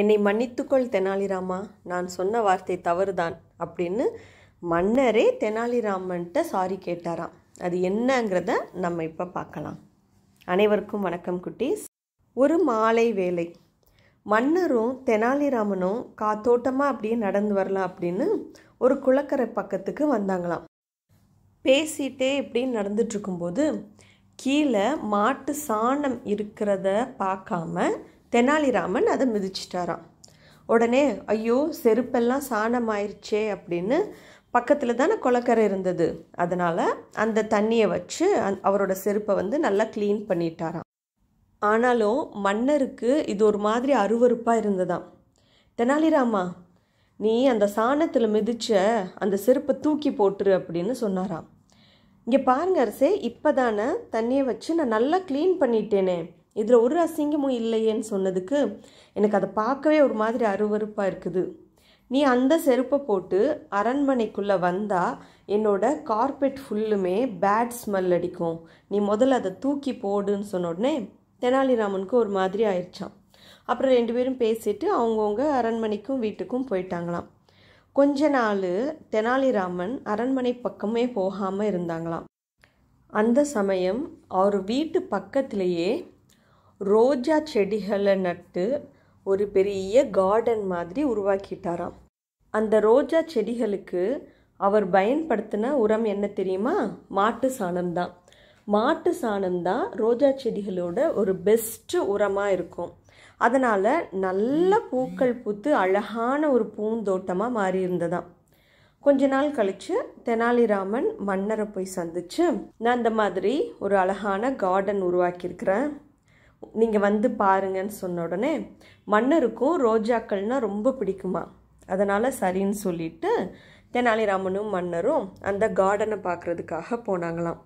என்னை மன்னித்துக்கொள் தெனாலிராமா நான் சொன்ன வார்த்தை தவறுதான் அப்படின்னு மன்னரே தெனாலிராமன்ட்ட சாரி கேட்டாராம் அது என்னங்கிறத நம்ம இப்போ பார்க்கலாம் அனைவருக்கும் வணக்கம் குட்டீஸ் ஒரு மாலை வேலை மன்னரும் தெனாலிராமனும் காத்தோட்டமாக அப்படியே நடந்து வரலாம் அப்படின்னு ஒரு குளக்கரை பக்கத்துக்கு வந்தாங்களாம் பேசிகிட்டே இப்படி நடந்துட்டுருக்கும்போது கீழே மாட்டு சாணம் இருக்கிறத பார்க்காம தெனாலிராமன் அதை மிதிச்சிட்டாராம் உடனே ஐயோ செருப்பெல்லாம் சாணம் ஆயிடுச்சே அப்படின்னு பக்கத்தில் தானே குளக்கரை இருந்தது அதனால் அந்த தண்ணியை வச்சு அந் அவரோட செருப்பை வந்து நல்லா க்ளீன் பண்ணிட்டாராம் ஆனாலும் மன்னருக்கு இது ஒரு மாதிரி அருவறுப்பாக இருந்ததாம் தெனாலிராமா நீ அந்த சாணத்தில் மிதிச்ச அந்த செருப்பை தூக்கி போட்டுரு அப்படின்னு சொன்னாராம் இங்கே பாருங்க அரசே இப்போ தானே தண்ணியை வச்சு நான் நல்லா க்ளீன் பண்ணிட்டேனே இதில் ஒரு அசிங்கமும் இல்லையேன்னு சொன்னதுக்கு எனக்கு அதை பார்க்கவே ஒரு மாதிரி அருவறுப்பாக இருக்குது நீ அந்த செருப்பை போட்டு அரண்மனைக்குள்ளே வந்தால் என்னோட கார்பெட் ஃபுல்லுமே பேட் ஸ்மெல் அடிக்கும் நீ முதல்ல அதை தூக்கி போடுன்னு சொன்ன உடனே தெனாலிராமனுக்கு ஒரு மாதிரி ஆயிடுச்சான் அப்புறம் ரெண்டு பேரும் பேசிட்டு அவங்கவுங்க அரண்மனைக்கும் வீட்டுக்கும் போயிட்டாங்களாம் கொஞ்ச நாள் தெனாலிராமன் அரண்மனை பக்கமே போகாமல் இருந்தாங்களாம் அந்த சமயம் அவர் வீட்டு பக்கத்திலேயே ரோஜா செடிகளை நட்டு ஒரு பெரிய கார்டன் மாதிரி உருவாக்கிட்டாராம் அந்த ரோஜா செடிகளுக்கு அவர் பயன்படுத்தின உரம் என்ன தெரியுமா மாட்டு சாணம் தான் மாட்டு சாணம் தான் ரோஜா செடிகளோட ஒரு பெஸ்ட்டு உரமாக இருக்கும் அதனால் நல்ல பூக்கள் பூத்து அழகான ஒரு பூந்தோட்டமாக மாறி இருந்ததாம் கொஞ்ச நாள் கழித்து தெனாலிராமன் மன்னரை போய் சந்தித்து நான் இந்த மாதிரி ஒரு அழகான கார்டன் உருவாக்கியிருக்கிறேன் நீங்கள் வந்து பாருங்கன்னு சொன்ன உடனே மன்னருக்கும் ரோஜாக்கள்னால் ரொம்ப பிடிக்குமா அதனால் சரின்னு சொல்லிட்டு தெனாலிராமனும் மன்னரும் அந்த கார்டனை பார்க்குறதுக்காக போனாங்களாம்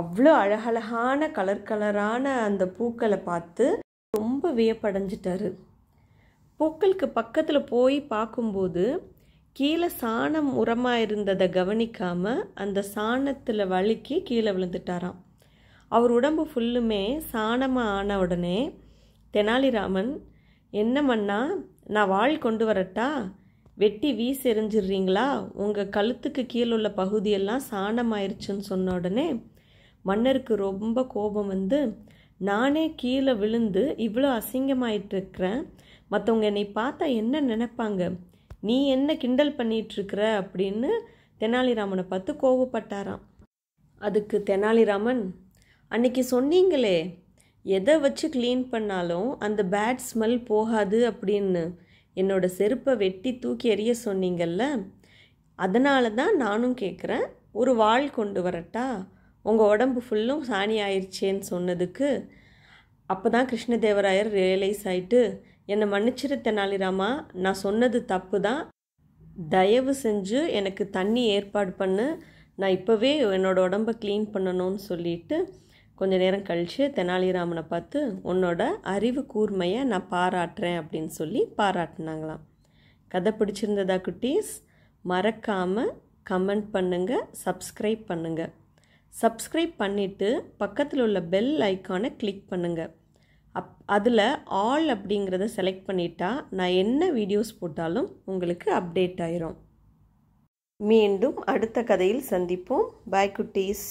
அவ்வளோ அழகழகான கலர் கலரான அந்த பூக்களை பார்த்து ரொம்ப வியப்படைஞ்சிட்டாரு பூக்களுக்கு பக்கத்தில் போய் பார்க்கும்போது கீழே சாணம் உரமாக இருந்ததை கவனிக்காமல் அந்த சாணத்தில் வழுக்கி கீழே விழுந்துட்டாராம் அவர் உடம்பு ஃபுல்லுமே சாணமாக ஆன உடனே தெனாலிராமன் என்ன மண்ணா நான் வாழ் கொண்டு வரட்டா வெட்டி வீசி எறிஞ்சிடுறீங்களா உங்கள் கழுத்துக்கு கீழே உள்ள பகுதியெல்லாம் சாணமாயிருச்சுன்னு சொன்ன உடனே மன்னருக்கு ரொம்ப கோபம் வந்து நானே கீழே விழுந்து இவ்வளோ அசிங்கமாயிட்டிருக்கிறேன் மற்றவங்க என்னை பார்த்தா என்ன நினைப்பாங்க நீ என்ன கிண்டல் பண்ணிகிட்ருக்கிற அப்படின்னு தெனாலிராமனை பார்த்து கோபப்பட்டாராம் அதுக்கு தெனாலிராமன் அன்றைக்கி சொன்னீங்களே எதை வச்சு க்ளீன் பண்ணாலும் அந்த பேட் ஸ்மெல் போகாது அப்படின்னு என்னோடய செருப்பை வெட்டி தூக்கி எறிய சொன்னீங்கல்ல அதனால தான் நானும் கேட்குறேன் ஒரு வாள் கொண்டு வரட்டா உங்கள் உடம்பு ஃபுல்லும் சாணி ஆயிடுச்சேன்னு சொன்னதுக்கு அப்போ தான் கிருஷ்ணதேவராயர் ரியலைஸ் ஆயிட்டு என்னை மன்னிச்சிரு தெனாலிராமா நான் சொன்னது தப்பு தான் தயவு செஞ்சு எனக்கு தண்ணி ஏற்பாடு பண்ணு நான் இப்போவே என்னோடய உடம்பை க்ளீன் பண்ணணும்னு சொல்லிட்டு கொஞ்ச நேரம் கழித்து தெனாலிராமனை பார்த்து உன்னோட அறிவு கூர்மையை நான் பாராட்டுறேன் அப்படின்னு சொல்லி பாராட்டினாங்களாம் கதை பிடிச்சிருந்ததா குட்டீஸ் மறக்காமல் கமெண்ட் பண்ணுங்கள் சப்ஸ்கிரைப் பண்ணுங்கள் சப்ஸ்கிரைப் பண்ணிவிட்டு பக்கத்தில் உள்ள பெல் ஐக்கானை கிளிக் பண்ணுங்கள் அப் அதில் ஆல் அப்படிங்கிறத செலக்ட் பண்ணிட்டா நான் என்ன வீடியோஸ் போட்டாலும் உங்களுக்கு அப்டேட் ஆயிரும் மீண்டும் அடுத்த கதையில் சந்திப்போம் பாய் குட்டீஸ்